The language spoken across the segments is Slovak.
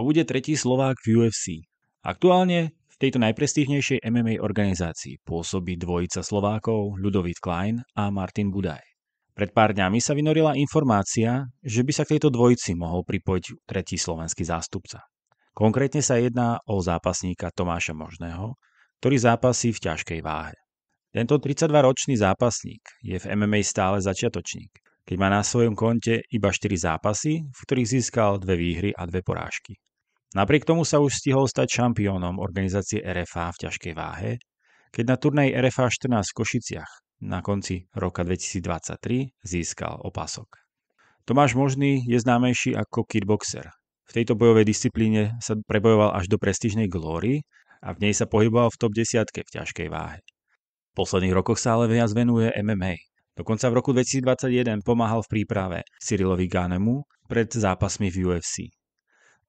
a bude tretí Slovák v UFC. Aktuálne v tejto najprestížnejšej MMA organizácii pôsobí dvojica Slovákov Ľudovít Klein a Martin Budaj. Pred pár dňami sa vynorila informácia, že by sa k tejto dvojici mohol pripojiť tretí slovenský zástupca. Konkrétne sa jedná o zápasníka Tomáša Možného, ktorý zápasí v ťažkej váhe. Tento 32-ročný zápasník je v MMA stále začiatočník, keď má na svojom konte iba 4 zápasy, v ktorých získal dve výhry a dve porážky. Napriek tomu sa už stihol stať šampiónom organizácie RFA v ťažkej váhe, keď na turnej RFA 14 v Košiciach na konci roka 2023 získal opasok. Tomáš Možný je známejší ako kickboxer. V tejto bojovej disciplíne sa prebojoval až do prestížnej glóry a v nej sa pohyboval v top 10 v ťažkej váhe. V posledných rokoch sa ale viac venuje MMA. Dokonca v roku 2021 pomáhal v príprave Cyrilovi Ganemu pred zápasmi v UFC.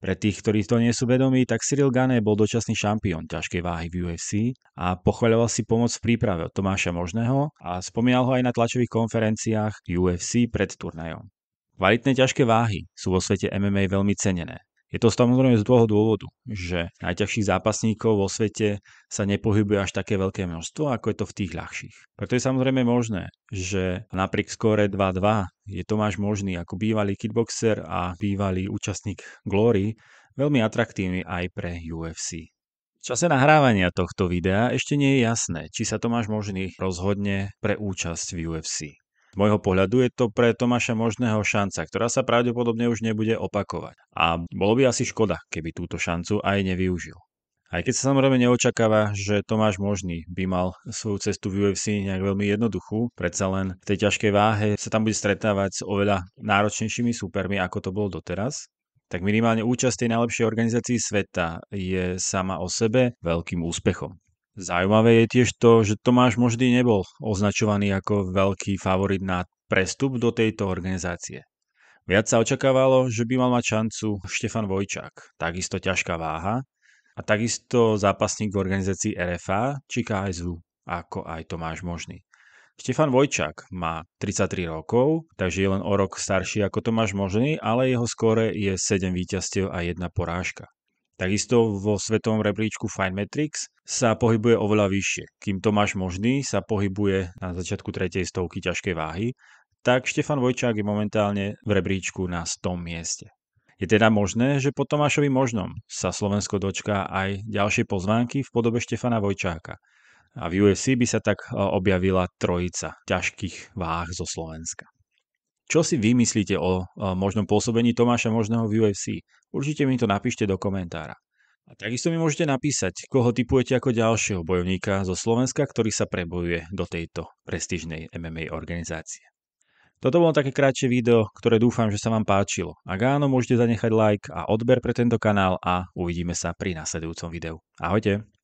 Pre tých, ktorí to nie sú vedomí, tak Cyril Gane bol dočasný šampión ťažkej váhy v UFC a pochváľoval si pomoc v príprave od Tomáša Možného a spomínal ho aj na tlačových konferenciách UFC pred turnajom. Kvalitné ťažké váhy sú vo svete MMA veľmi cenené je to samozrejme z toho dôvodu, že najťažších zápasníkov vo svete sa nepohybuje až také veľké množstvo, ako je to v tých ľahších. Preto je samozrejme možné, že napriek skóre 2-2 je Tomáš Možný ako bývalý kickboxer a bývalý účastník Glory veľmi atraktívny aj pre UFC. V čase nahrávania tohto videa ešte nie je jasné, či sa Tomáš Možný rozhodne pre účasť v UFC. Z môjho pohľadu je to pre Tomáša možného šanca, ktorá sa pravdepodobne už nebude opakovať. A bolo by asi škoda, keby túto šancu aj nevyužil. Aj keď sa samozrejme neočakáva, že Tomáš Možný by mal svoju cestu v UFC nejak veľmi jednoduchú, predsa len v tej ťažkej váhe sa tam bude stretávať s oveľa náročnejšími súpermi, ako to bolo doteraz, tak minimálne účasť tej najlepšej organizácii sveta je sama o sebe veľkým úspechom. Zaujímavé je tiež to, že Tomáš možný nebol označovaný ako veľký favorit na prestup do tejto organizácie. Viac sa očakávalo, že by mal mať šancu Štefan Vojčák, takisto ťažká váha, a takisto zápasník v organizácii RFA či KSU, ako aj Tomáš Možný. Štefan Vojčák má 33 rokov, takže je len o rok starší ako Tomáš Možný, ale jeho skóre je 7 víťazstiev a 1 porážka. Takisto vo svetovom rebríčku Finemetrics sa pohybuje oveľa vyššie. Kým Tomáš Možný sa pohybuje na začiatku tretej stovky ťažkej váhy, tak Štefan Vojčák je momentálne v rebríčku na 100 mieste. Je teda možné, že po Tomášovi Možnom sa Slovensko dočká aj ďalšie pozvánky v podobe Štefana Vojčáka. A v UFC by sa tak e, objavila trojica ťažkých váh zo Slovenska. Čo si vymyslíte o možnom pôsobení Tomáša Možného v UFC? Určite mi to napíšte do komentára. A takisto mi môžete napísať, koho typujete ako ďalšieho bojovníka zo Slovenska, ktorý sa prebojuje do tejto prestížnej MMA organizácie. Toto bolo také krátšie video, ktoré dúfam, že sa vám páčilo. Ak áno, môžete zanechať like a odber pre tento kanál a uvidíme sa pri nasledujúcom videu. Ahojte!